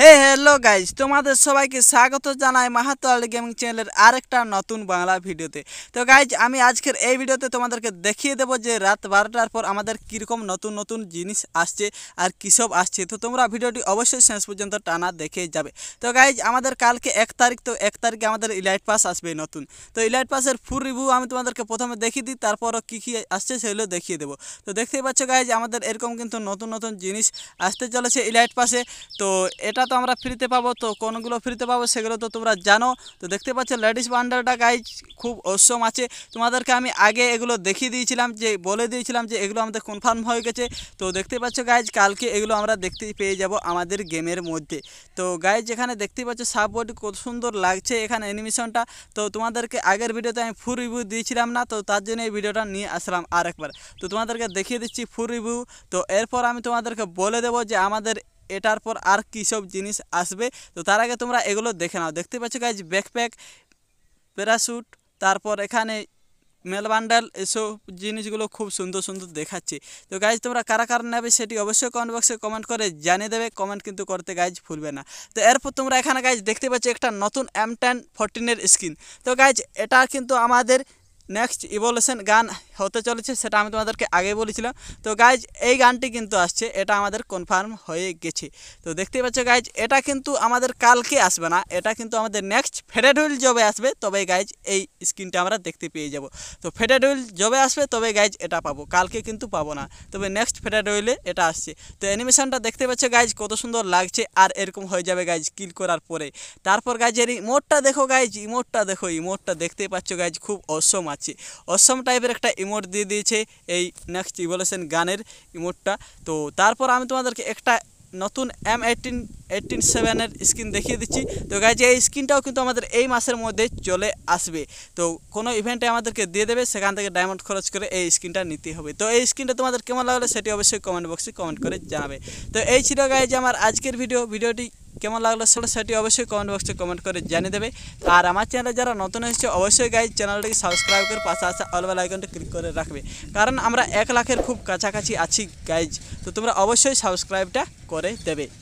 হে hello guys তোমাদের সবাইকে স্বাগত জানাই মাহাতো আল গেমিং চ্যানেলের আরেকটা নতুন বাংলা ভিডিওতে তো গাইজ আমি আজকের এই ভিডিওতে তোমাদেরকে দেখিয়ে দেবো যে রাত বারোটার পর আমাদের কীরকম নতুন নতুন জিনিস আসছে আর কীসব আসছে তো তোমরা ভিডিওটি অবশ্যই শেষ পর্যন্ত টানা দেখে যাবে তো গাইজ আমাদের কালকে এক তারিখ তো এক তারিখে আমাদের ইলাইট পাস আসবে নতুন তো ইলাইট পাসের ফুল রিভিউ আমি তোমাদেরকে প্রথমে দেখিয়ে দিই তারপরও কী কী আসছে সেগুলো দেখিয়ে দেবো তো দেখতেই পাচ্ছ গাইজ আমাদের এরকম কিন্তু নতুন নতুন জিনিস আসতে চলেছে ইলাইট পাসে তো এটা তো আমরা ফ্রিতে পাবো তো কোনগুলো ফ্রিতে পাবো সেগুলো তো তোমরা জানো তো দেখতে পাচ্ছ লেডিস বান্ডারটা গাইজ খুব অসম আছে তোমাদেরকে আমি আগে এগুলো দেখিয়ে দিয়েছিলাম যে বলে দিয়েছিলাম যে এগুলো আমাদের কনফার্ম হয়ে গেছে তো দেখতে পাচ্ছ গাইজ কালকে এগুলো আমরা দেখতে পেয়ে যাব আমাদের গেমের মধ্যে তো গাইজ এখানে দেখতে পাচ্ছ সাপবোর্ড কত সুন্দর লাগছে এখানে অ্যানিমেশনটা তো তোমাদেরকে আগের ভিডিওতে আমি ফুল রিভিউ দিয়েছিলাম না তো তার জন্য এই ভিডিওটা নিয়ে আসলাম আর একবার তো তোমাদেরকে দেখিয়ে দিচ্ছি ফুল রিভিউ তো এরপর আমি তোমাদেরকে বলে দেবো যে আমাদের এটার পর আর কী সব জিনিস আসবে তো তার আগে তোমরা এগুলো দেখে নাও দেখতে পাচ্ছ গাইজ ব্যাকপ্যাক প্যারাশুট তারপর এখানে মেল বান্ডাল এসব জিনিসগুলো খুব সুন্দর সুন্দর দেখাচ্ছে তো গাইজ তোমরা কারা কারা নেবে সেটি অবশ্যই কমেন্ট বক্সে কমেন্ট করে জানিয়ে দেবে কমেন্ট কিন্তু করতে গাইজ ভুলবে না তো এরপর তোমরা এখানে গাইজ দেখতে পাচ্ছ একটা নতুন এম টেন ফোরটিনের স্ক্রিন তো গাইজ এটা কিন্তু আমাদের নেক্সট ইভলিউশন গান হতে চলেছে সেটা আমি তোমাদেরকে আগে বলেছিলাম তো গাইজ এই গানটি কিন্তু আসছে এটা আমাদের কনফার্ম হয়ে গেছে তো দেখতে পাচ্ছ গাইজ এটা কিন্তু আমাদের কালকে আসবে না এটা কিন্তু আমাদের নেক্সট ফেডেড হুইল জবে আসবে তবে গাইজ এই স্ক্রিনটা আমরা দেখতে পেয়ে যাব তো ফেডেড হুইল জবে আসবে তবে গাইজ এটা পাবো কালকে কিন্তু পাবো না তবে নেক্সট ফেডেড হুইলে এটা আসছে তো অ্যানিমেশনটা দেখতে পাচ্ছ গাইজ কত সুন্দর লাগছে আর এরকম হয়ে যাবে গাইজ কিল করার পরে তারপর গাইজ এর ইমোটটা দেখো গাইজ ইমোটটা দেখো ইমোটটা দেখতে পাচ্ছ গাইজ খুব অসম আছে পাচ্ছি অসম টাইপের একটা ইমোট দিয়ে দিয়েছে এই নেক্সট ইভলিউশন গানের ইমোটটা তো তারপর আমি তোমাদেরকে একটা নতুন এম এইটিন এইটিন সেভেনের স্ক্রিন দেখিয়ে দিচ্ছি তো গাইজ এই স্ক্রিনটাও কিন্তু আমাদের এই মাসের মধ্যে চলে আসবে তো কোনো ইভেন্টে আমাদেরকে দিয়ে দেবে সেখান থেকে ডায়মন্ড খরচ করে এই স্ক্রিনটা নিতে হবে তো এই স্ক্রিনটা তোমাদের কেমন লাগলো সেটি অবশ্যই কমেন্ট বক্সে কমেন্ট করে জানাবে তো এই ছিল যে আমার আজকের ভিডিও ভিডিওটি কেমন লাগলো সেটি অবশ্যই কমেন্ট বক্সে কমেন্ট করে জানিয়ে দেবে আর আমার চ্যানেলে যারা নতুন এসেছে অবশ্যই গাই চ্যানেলটিকে সাবস্ক্রাইব করে পাশে আসা অলবেল আইকনটি ক্লিক করে রাখবে কারণ আমরা এক লাখের খুব কাছাকাছি আছি গাইজ তো তোমরা অবশ্যই সাবস্ক্রাইবটা করে দেবে